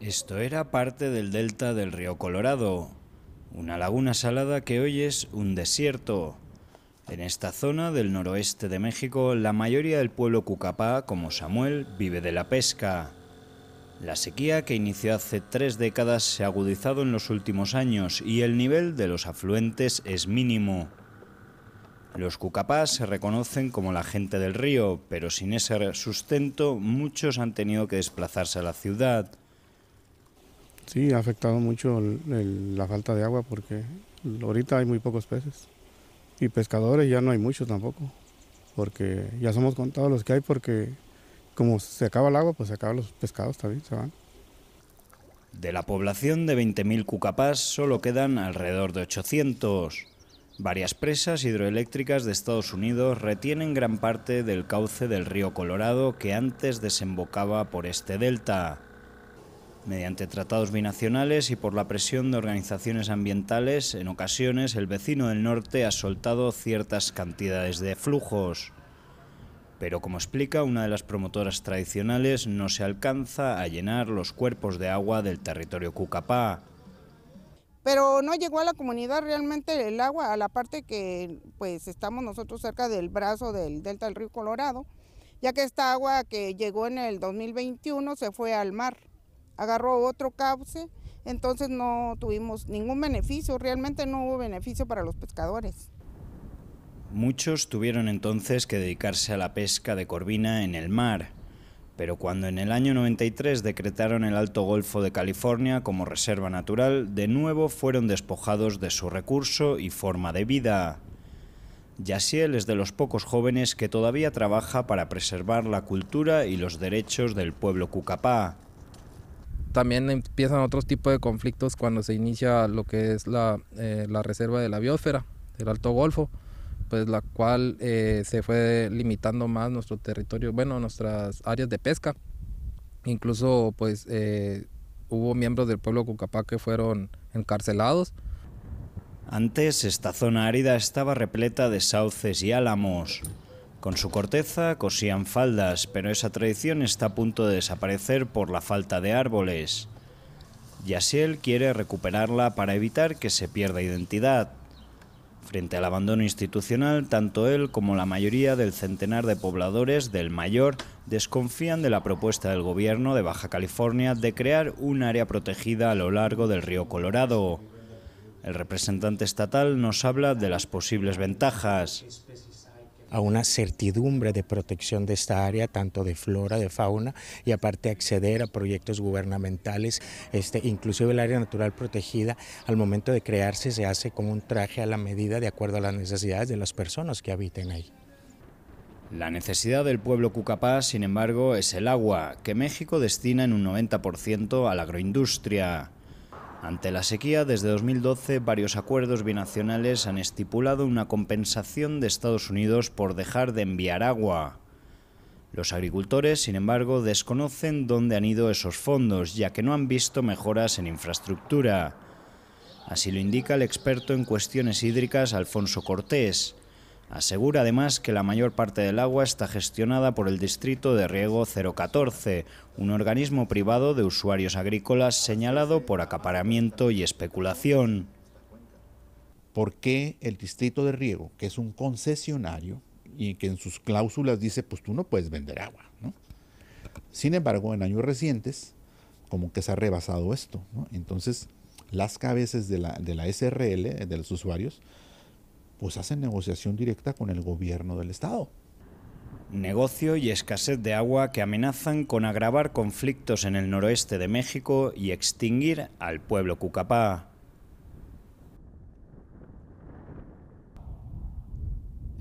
Esto era parte del delta del río Colorado, una laguna salada que hoy es un desierto. En esta zona del noroeste de México, la mayoría del pueblo cucapá, como Samuel, vive de la pesca. La sequía que inició hace tres décadas se ha agudizado en los últimos años y el nivel de los afluentes es mínimo. Los cucapás se reconocen como la gente del río, pero sin ese sustento muchos han tenido que desplazarse a la ciudad Sí, ha afectado mucho la falta de agua porque ahorita hay muy pocos peces y pescadores ya no hay muchos tampoco, porque ya somos contados los que hay porque como se acaba el agua, pues se acaban los pescados también, se van. De la población de 20.000 cucapás solo quedan alrededor de 800. Varias presas hidroeléctricas de Estados Unidos retienen gran parte del cauce del río Colorado que antes desembocaba por este delta mediante tratados binacionales y por la presión de organizaciones ambientales, en ocasiones el vecino del norte ha soltado ciertas cantidades de flujos. Pero como explica una de las promotoras tradicionales, no se alcanza a llenar los cuerpos de agua del territorio Cucapá. Pero no llegó a la comunidad realmente el agua, a la parte que pues estamos nosotros cerca del brazo del delta del río Colorado, ya que esta agua que llegó en el 2021 se fue al mar agarró otro cauce, entonces no tuvimos ningún beneficio, realmente no hubo beneficio para los pescadores. Muchos tuvieron entonces que dedicarse a la pesca de corvina en el mar, pero cuando en el año 93 decretaron el Alto Golfo de California como reserva natural, de nuevo fueron despojados de su recurso y forma de vida. Yasiel es de los pocos jóvenes que todavía trabaja para preservar la cultura y los derechos del pueblo cucapá también empiezan otros tipos de conflictos cuando se inicia lo que es la, eh, reserva de la biosfera, del Alto Golfo, pues la cual eh, se fue limitando más nuestro territorio, bueno, nuestras áreas de pesca. Incluso pues eh, hubo miembros del pueblo Cucapá que fueron encarcelados. Antes esta zona árida estaba repleta de sauces y álamos. Con su corteza cosían faldas, pero esa tradición está a punto de desaparecer por la falta de árboles. Yasiel quiere recuperarla para evitar que se pierda identidad. Frente al abandono institucional, tanto él como la mayoría del centenar de pobladores del Mayor desconfían de la propuesta del gobierno de Baja California de crear un área protegida a lo largo del río Colorado. El representante estatal nos habla de las posibles ventajas a una certidumbre de protección de esta área, tanto de flora, de fauna, y aparte acceder a proyectos gubernamentales, este, inclusive el área natural protegida, al momento de crearse se hace como un traje a la medida de acuerdo a las necesidades de las personas que habiten ahí. La necesidad del pueblo cucapá, sin embargo, es el agua, que México destina en un 90% a la agroindustria. Ante la sequía, desde 2012 varios acuerdos binacionales han estipulado una compensación de Estados Unidos por dejar de enviar agua. Los agricultores, sin embargo, desconocen dónde han ido esos fondos, ya que no han visto mejoras en infraestructura. Así lo indica el experto en cuestiones hídricas Alfonso Cortés, Asegura además que la mayor parte del agua está gestionada por el Distrito de Riego 014, un organismo privado de usuarios agrícolas señalado por acaparamiento y especulación. ¿Por qué el Distrito de Riego, que es un concesionario y que en sus cláusulas dice, pues tú no puedes vender agua? Sin embargo, en años recientes, como que se ha rebasado esto. Entonces, las cabezas de la, de la SRL, de los usuarios, pues hacen negociación directa con el gobierno del Estado. Negocio y escasez de agua que amenazan con agravar conflictos en el noroeste de México y extinguir al pueblo cucapá.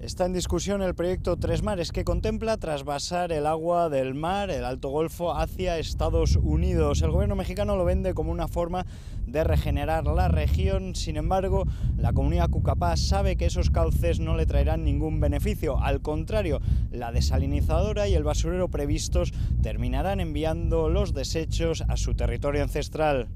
Está en discusión el proyecto Tres Mares que contempla trasvasar el agua del mar, el Alto Golfo, hacia Estados Unidos. El gobierno mexicano lo vende como una forma de regenerar la región, sin embargo, la comunidad Cucapá sabe que esos cauces no le traerán ningún beneficio. Al contrario, la desalinizadora y el basurero previstos terminarán enviando los desechos a su territorio ancestral.